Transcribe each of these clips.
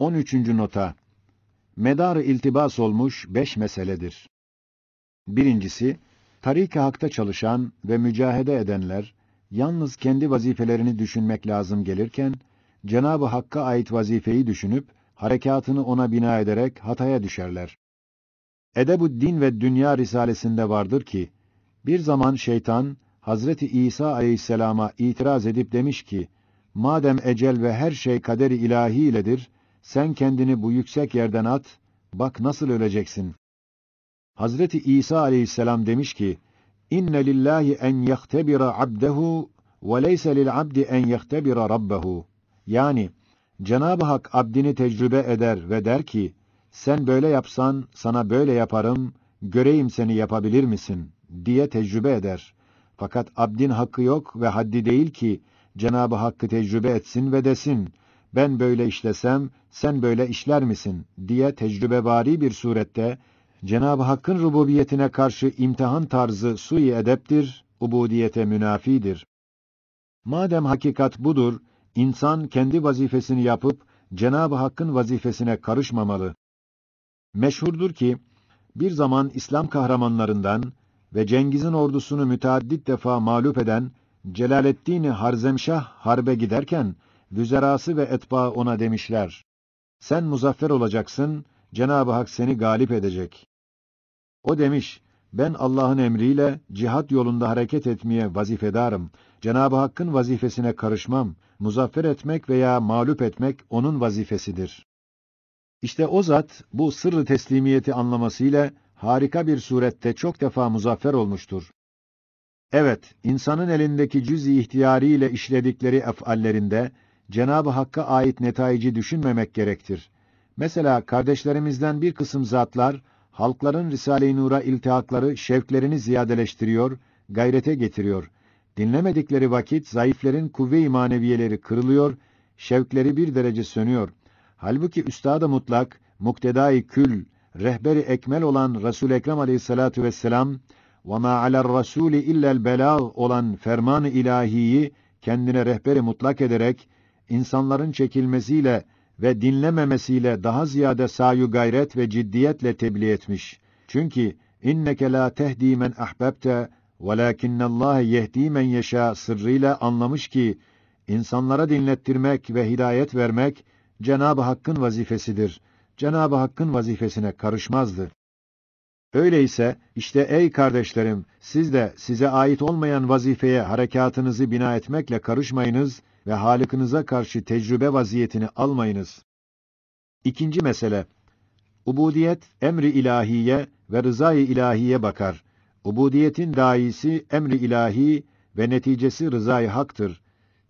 13. nota Medar-ı iltibas olmuş beş meseledir. Birincisi, tarik-i hakta çalışan ve mücahede edenler, yalnız kendi vazifelerini düşünmek lazım gelirken, Cenab-ı Hakk'a ait vazifeyi düşünüp, harekatını ona bina ederek hataya düşerler. Edeb-ü Din ve Dünya Risalesinde vardır ki, bir zaman şeytan, Hazreti İsa aleyhisselama itiraz edip demiş ki, madem ecel ve her şey kaderi ilahi iledir, sen kendini bu yüksek yerden at, bak nasıl öleceksin. Hazreti İsa aleyhisselam demiş ki, İnne lillahi en yahtebira abdehu ve leyse lil abdi en yahtebira rabbehu. Yani, Cenab-ı Hak abdini tecrübe eder ve der ki, sen böyle yapsan sana böyle yaparım, göreyim seni yapabilir misin diye tecrübe eder. Fakat abdin hakkı yok ve haddi değil ki Cenab-ı Hakk'ı tecrübe etsin ve desin ben böyle işlesem, sen böyle işler misin diye tecrübevari bir surette Cenab-ı Hakk'ın rububiyetine karşı imtihan tarzı sui edeptir, ubudiyete münafidir. Madem hakikat budur, insan kendi vazifesini yapıp Cenab-ı Hakk'ın vazifesine karışmamalı. Meşhurdur ki bir zaman İslam kahramanlarından ve Cengiz'in ordusunu müteaddit defa mağlup eden Celaleddin Harzemşah harbe giderken vüzerası ve etba ona demişler. Sen muzaffer olacaksın, Cenab-ı Hak seni galip edecek. O demiş, ben Allah'ın emriyle cihat yolunda hareket etmeye vazifedarım. Cenab-ı Hakk'ın vazifesine karışmam. Muzaffer etmek veya mağlup etmek onun vazifesidir. İşte o zat bu sırrı teslimiyeti anlamasıyla harika bir surette çok defa muzaffer olmuştur. Evet, insanın elindeki cüz-i ihtiyari ile işledikleri efallerinde Cenabı ı Hakk'a ait netayici düşünmemek gerektir. Mesela kardeşlerimizden bir kısım zatlar, halkların Risale-i Nur'a iltihakları, şevklerini ziyadeleştiriyor, gayrete getiriyor. Dinlemedikleri vakit zayıflerin kuvve-i maneviyeleri kırılıyor, şevkleri bir derece sönüyor. Halbuki üstad-ı mutlak, muktedai kül, rehberi ekmel olan Resul Ekrem Aleyhissalatu vesselam ve ma alel rasuli illel belâg olan ferman-ı ilahiyi kendine rehberi mutlak ederek insanların çekilmesiyle ve dinlememesiyle daha ziyade sayu gayret ve ciddiyetle tebliğ etmiş. Çünkü inneke la tehdi men ahbabte velakinnallah yehdi men yeşa sırrıyla anlamış ki insanlara dinlettirmek ve hidayet vermek Cenab-ı Hakk'ın vazifesidir. Cenab-ı Hakk'ın vazifesine karışmazdı. Öyleyse işte ey kardeşlerim siz de size ait olmayan vazifeye harekatınızı bina etmekle karışmayınız ve halikinize karşı tecrübe vaziyetini almayınız. İkinci mesele, ubudiyet emri ilahiye ve rızayı ilahiye bakar. Ubudiyetin daisi emri ilahi ve neticesi rızayı haktır.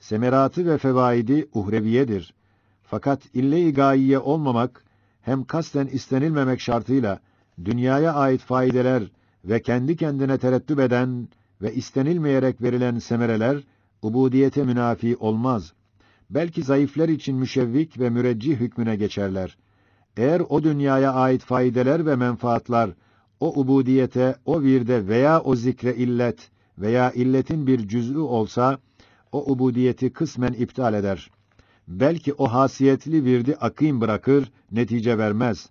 Semeratı ve fevaidi uhreviyedir. Fakat ille-i gayiye olmamak, hem kasten istenilmemek şartıyla, dünyaya ait faideler ve kendi kendine terettüp eden ve istenilmeyerek verilen semereler, ubudiyete münafi olmaz. Belki zayıflar için müşevvik ve müreccih hükmüne geçerler. Eğer o dünyaya ait faydeler ve menfaatlar o ubudiyete, o virde veya o zikre illet veya illetin bir cüz'ü olsa o ubudiyeti kısmen iptal eder. Belki o hasiyetli virdi akîm bırakır, netice vermez.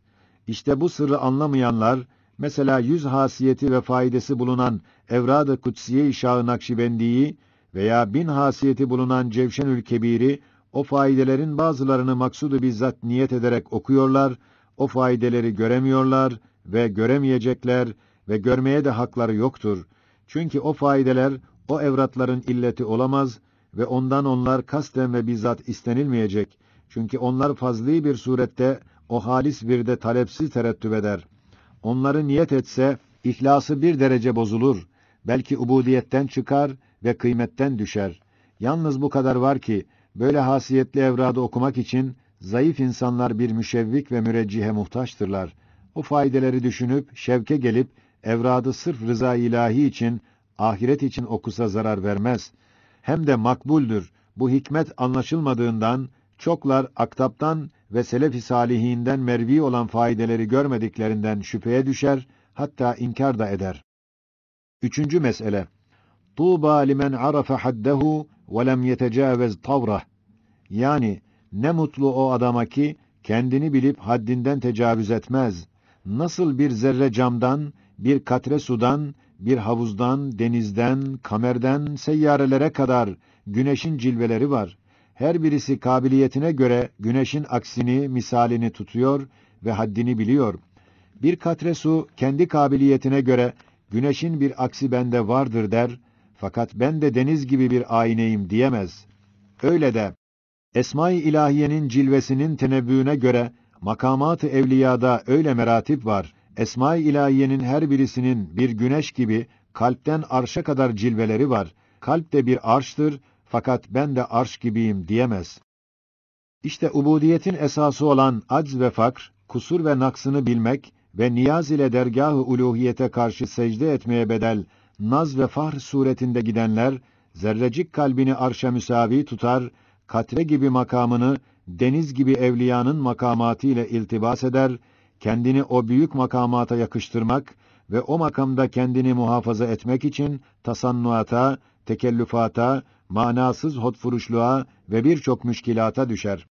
İşte bu sırrı anlamayanlar mesela yüz hasiyeti ve faydası bulunan Evrad-ı Kutsiye-i Şah-ı Nakşibendi'yi veya bin hasiyeti bulunan Cevşenül Kebir'i o faydelerin bazılarını maksudu bizzat niyet ederek okuyorlar, o faydeleri göremiyorlar ve göremeyecekler ve görmeye de hakları yoktur. Çünkü o faydeler, o evratların illeti olamaz ve ondan onlar kasten ve bizzat istenilmeyecek. Çünkü onlar fazli bir surette o halis bir de talepsiz terettüp eder. Onları niyet etse ihlası bir derece bozulur. Belki ubudiyetten çıkar ve kıymetten düşer. Yalnız bu kadar var ki, böyle hasiyetli evradı okumak için, zayıf insanlar bir müşevvik ve müreccihe muhtaçtırlar. O faydeleri düşünüp, şevke gelip, evradı sırf rıza ilahi için, ahiret için okusa zarar vermez. Hem de makbuldür. Bu hikmet anlaşılmadığından, çoklar aktaptan ve selef-i salihinden mervi olan faydeleri görmediklerinden şüpheye düşer, hatta inkar da eder. Üçüncü mesele Tuğba limen arafe haddehu ve lem yetecavez tavrah. Yani ne mutlu o adama ki kendini bilip haddinden tecavüz etmez. Nasıl bir zerre camdan, bir katre sudan, bir havuzdan, denizden, kamerden, seyyarelere kadar güneşin cilveleri var. Her birisi kabiliyetine göre güneşin aksini, misalini tutuyor ve haddini biliyor. Bir katre su kendi kabiliyetine göre güneşin bir aksi bende vardır der fakat ben de deniz gibi bir ayneyim diyemez. Öyle de Esma-i İlahiye'nin cilvesinin tenebbüğüne göre makamat-ı evliyada öyle meratip var. Esma-i İlahiye'nin her birisinin bir güneş gibi kalpten arşa kadar cilveleri var. Kalp de bir arştır fakat ben de arş gibiyim diyemez. İşte ubudiyetin esası olan acz ve fakr, kusur ve naksını bilmek ve niyaz ile dergah-ı uluhiyete karşı secde etmeye bedel naz ve fahr suretinde gidenler, zerrecik kalbini arşa müsavi tutar, katre gibi makamını, deniz gibi evliyanın makamatı ile iltibas eder, kendini o büyük makamata yakıştırmak ve o makamda kendini muhafaza etmek için tasannuata, tekellüfata, manasız hotfuruşluğa ve birçok müşkilata düşer.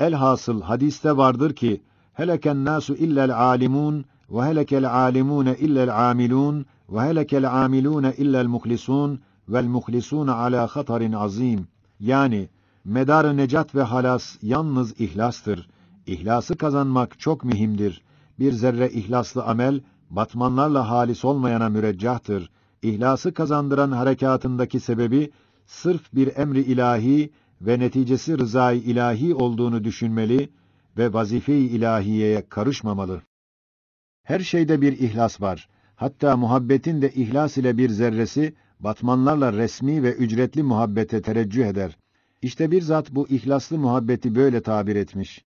Elhasıl hadiste vardır ki, heleken nasu illel alimun ve helekel alimune illel amilun وَهَلَكَ الْعَامِلُونَ اِلَّا الْمُخْلِسُونَ وَالْمُخْلِسُونَ عَلَى خَطَرٍ azim. Yani medar necat ve halas yalnız ihlastır. İhlası kazanmak çok mühimdir. Bir zerre ihlaslı amel batmanlarla halis olmayana müreccahtır. İhlası kazandıran harekatındaki sebebi sırf bir emri ilahi ve neticesi rızayı ilahi olduğunu düşünmeli ve vazife-i ilahiyeye karışmamalı. Her şeyde bir ihlas var. Hatta muhabbetin de ihlas ile bir zerresi batmanlarla resmi ve ücretli muhabbete tereccüh eder. İşte bir zat bu ihlaslı muhabbeti böyle tabir etmiş.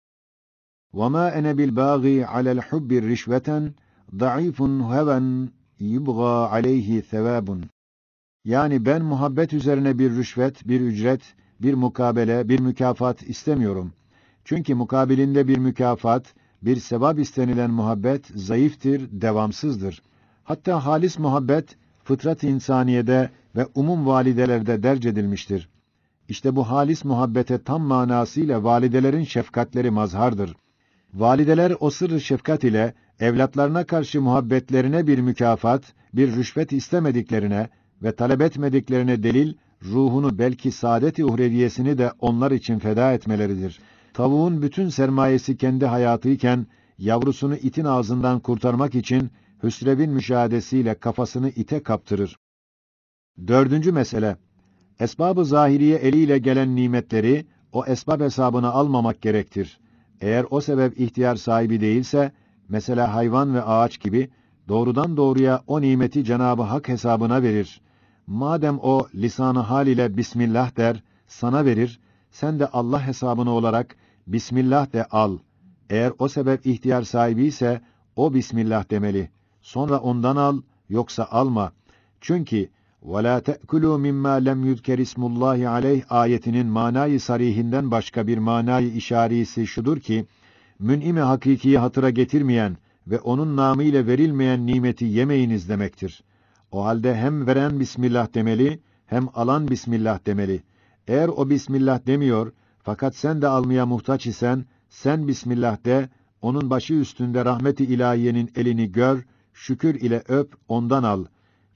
وَمَا اَنَ بِالْبَاغِي عَلَى الْحُبِّ رِشْوَةً ضَعِيفٌ هَوًا يُبْغَى عَلَيْهِ ثَوَابٌ Yani ben muhabbet üzerine bir rüşvet, bir ücret, bir mukabele, bir mükafat istemiyorum. Çünkü mukabilinde bir mükafat, bir sevap istenilen muhabbet zayıftır, devamsızdır.'' Hatta halis muhabbet fıtrat insaniyede ve umum validelerde dercedilmiştir. İşte bu halis muhabbete tam manasıyla validelerin şefkatleri mazhardır. Valideler o sırrı şefkat ile evlatlarına karşı muhabbetlerine bir mükafat, bir rüşvet istemediklerine ve talep etmediklerine delil, ruhunu belki saadet-i uhreviyesini de onlar için feda etmeleridir. Tavuğun bütün sermayesi kendi hayatı iken, yavrusunu itin ağzından kurtarmak için Hüsrev'in müşahadesiyle kafasını ite kaptırır. Dördüncü mesele. Esbabı zahiriye eliyle gelen nimetleri o esbab hesabına almamak gerektir. Eğer o sebep ihtiyar sahibi değilse, mesela hayvan ve ağaç gibi doğrudan doğruya o nimeti Cenabı Hak hesabına verir. Madem o lisanı hal ile bismillah der, sana verir, sen de Allah hesabına olarak bismillah de al. Eğer o sebep ihtiyar sahibi ise o bismillah demeli. Sonra ondan al, yoksa alma. Çünkü وَلَا تَأْكُلُوا مِمَّا لَمْ يُذْكَرِ اسْمُ اللّٰهِ عَلَيْهِ ayetinin manayı sarihinden başka bir manayı işarisi şudur ki, mün'ime hakikiyi hatıra getirmeyen ve onun namı ile verilmeyen nimeti yemeyiniz demektir. O halde hem veren Bismillah demeli, hem alan Bismillah demeli. Eğer o Bismillah demiyor, fakat sen de almaya muhtaç isen, sen Bismillah de, onun başı üstünde rahmeti ilahiyenin elini gör şükür ile öp, ondan al.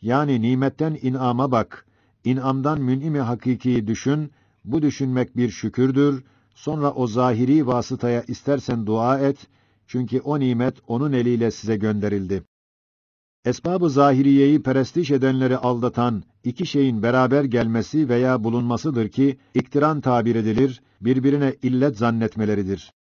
Yani nimetten inama bak, inamdan münimi hakikiyi düşün, bu düşünmek bir şükürdür. Sonra o zahiri vasıtaya istersen dua et, çünkü o nimet onun eliyle size gönderildi. Esbab-ı zahiriyeyi perestiş edenleri aldatan iki şeyin beraber gelmesi veya bulunmasıdır ki iktiran tabir edilir, birbirine illet zannetmeleridir.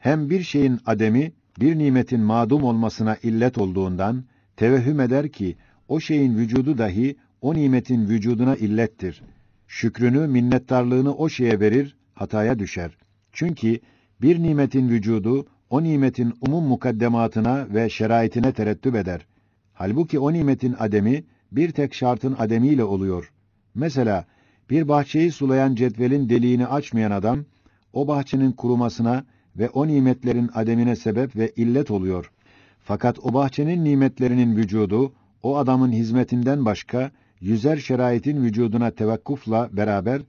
Hem bir şeyin ademi bir nimetin madum olmasına illet olduğundan tevehhüm eder ki o şeyin vücudu dahi o nimetin vücuduna illettir. Şükrünü, minnettarlığını o şeye verir, hataya düşer. Çünkü bir nimetin vücudu o nimetin umum mukaddematına ve şeraitine terettüp eder. Halbuki o nimetin ademi bir tek şartın ademiyle oluyor. Mesela bir bahçeyi sulayan cetvelin deliğini açmayan adam o bahçenin kurumasına ve o nimetlerin ademine sebep ve illet oluyor. Fakat o bahçenin nimetlerinin vücudu, o adamın hizmetinden başka, yüzer şeraitin vücuduna tevakkufla beraber,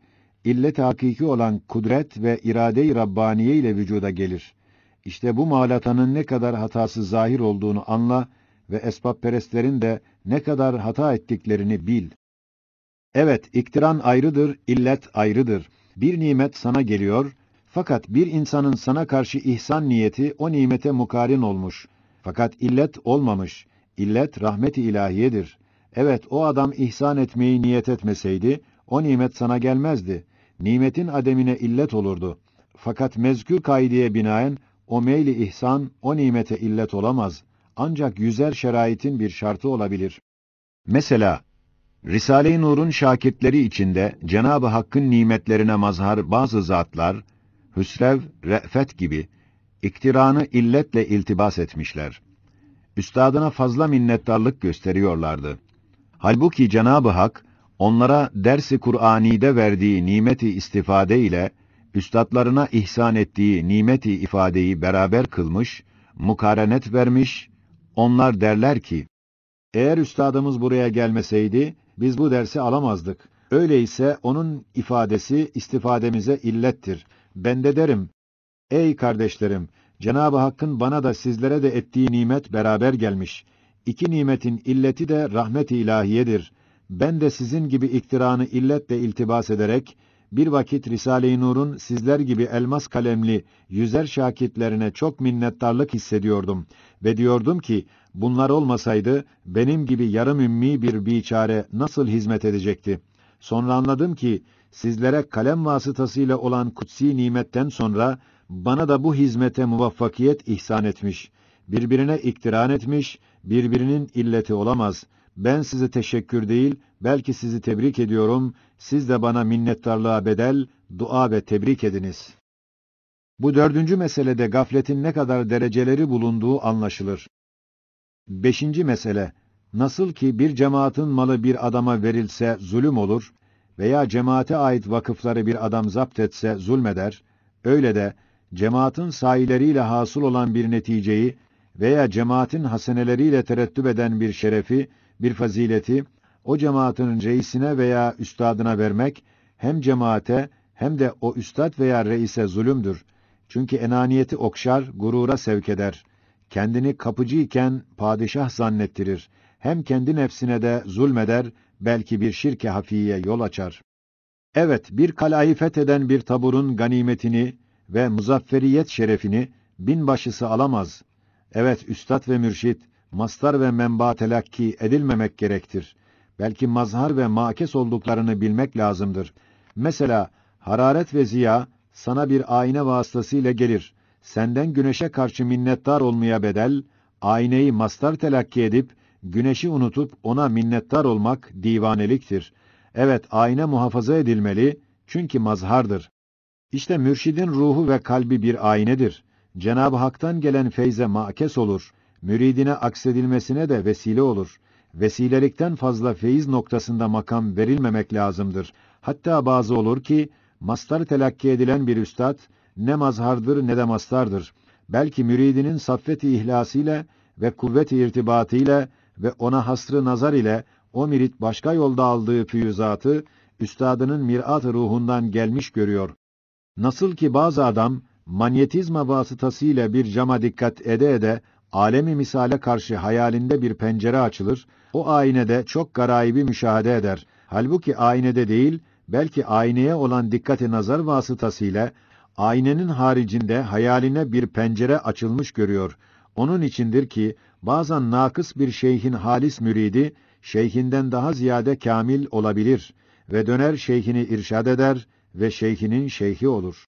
illet hakiki olan kudret ve irade-i Rabbaniye ile vücuda gelir. İşte bu mağlatanın ne kadar hatası zahir olduğunu anla ve esbabperestlerin de ne kadar hata ettiklerini bil. Evet, iktiran ayrıdır, illet ayrıdır. Bir nimet sana geliyor, fakat bir insanın sana karşı ihsan niyeti o nimete mukarin olmuş. Fakat illet olmamış. İllet rahmeti ilahiyedir. Evet o adam ihsan etmeyi niyet etmeseydi o nimet sana gelmezdi. Nimetin ademine illet olurdu. Fakat mezkür kaidiye binaen o meyli ihsan o nimete illet olamaz. Ancak yüzer şeraitin bir şartı olabilir. Mesela Risale-i Nur'un şakirtleri içinde Cenabı Hakk'ın nimetlerine mazhar bazı zatlar Hüsrev, Re'fet gibi iktiranı illetle iltibas etmişler. Üstadına fazla minnettarlık gösteriyorlardı. Halbuki Cenab-ı Hak, onlara dersi Kur'ani'de verdiği nimeti istifade ile, üstadlarına ihsan ettiği nimeti ifadeyi beraber kılmış, mukarenet vermiş, onlar derler ki, eğer üstadımız buraya gelmeseydi, biz bu dersi alamazdık. Öyleyse onun ifadesi istifademize illettir.'' bende derim. Ey kardeşlerim, Cenab-ı Hakk'ın bana da sizlere de ettiği nimet beraber gelmiş. İki nimetin illeti de rahmet-i ilahiyedir. Ben de sizin gibi iktiranı illetle iltibas ederek, bir vakit Risale-i Nur'un sizler gibi elmas kalemli yüzer şakitlerine çok minnettarlık hissediyordum ve diyordum ki bunlar olmasaydı benim gibi yarım ümmi bir biçare nasıl hizmet edecekti? Sonra anladım ki sizlere kalem vasıtasıyla olan kutsi nimetten sonra bana da bu hizmete muvaffakiyet ihsan etmiş, birbirine iktiran etmiş, birbirinin illeti olamaz. Ben size teşekkür değil, belki sizi tebrik ediyorum. Siz de bana minnettarlığa bedel, dua ve tebrik ediniz. Bu dördüncü meselede gafletin ne kadar dereceleri bulunduğu anlaşılır. Beşinci mesele, nasıl ki bir cemaatin malı bir adama verilse zulüm olur, veya cemaate ait vakıfları bir adam zapt etse zulmeder, öyle de cemaatin sayileriyle hasıl olan bir neticeyi veya cemaatin haseneleriyle terettüp eden bir şerefi, bir fazileti, o cemaatin reisine veya üstadına vermek, hem cemaate hem de o üstad veya reise zulümdür. Çünkü enaniyeti okşar, gurura sevk eder. Kendini kapıcı iken padişah zannettirir. Hem kendi nefsine de zulmeder belki bir şirke hafiye yol açar. Evet, bir kalayı fetheden bir taburun ganimetini ve muzafferiyet şerefini binbaşısı alamaz. Evet, üstad ve mürşit, mastar ve menba telakki edilmemek gerektir. Belki mazhar ve makes olduklarını bilmek lazımdır. Mesela, hararet ve ziya, sana bir ayna vasıtasıyla gelir. Senden güneşe karşı minnettar olmaya bedel, aynayı mastar telakki edip, güneşi unutup ona minnettar olmak divaneliktir. Evet, ayna muhafaza edilmeli çünkü mazhardır. İşte mürşidin ruhu ve kalbi bir aynedir. Cenab-ı Hak'tan gelen feyze makes olur. Müridine aksedilmesine de vesile olur. Vesilelikten fazla feyiz noktasında makam verilmemek lazımdır. Hatta bazı olur ki, mastar telakki edilen bir üstad, ne mazhardır ne de mastardır. Belki müridinin saffeti ihlasıyla ve kuvvet-i irtibatıyla ve ona hasrı nazar ile o mirit başka yolda aldığı füyüzatı üstadının mirat ruhundan gelmiş görüyor. Nasıl ki bazı adam manyetizma vasıtasıyla bir cama dikkat ede ede alemi misale karşı hayalinde bir pencere açılır, o aynede çok garaibi müşahede eder. Halbuki aynede değil, belki aynaya olan dikkati nazar vasıtasıyla aynenin haricinde hayaline bir pencere açılmış görüyor. Onun içindir ki bazen nakıs bir şeyhin halis müridi şeyhinden daha ziyade kamil olabilir ve döner şeyhini irşad eder ve şeyhinin şeyhi olur.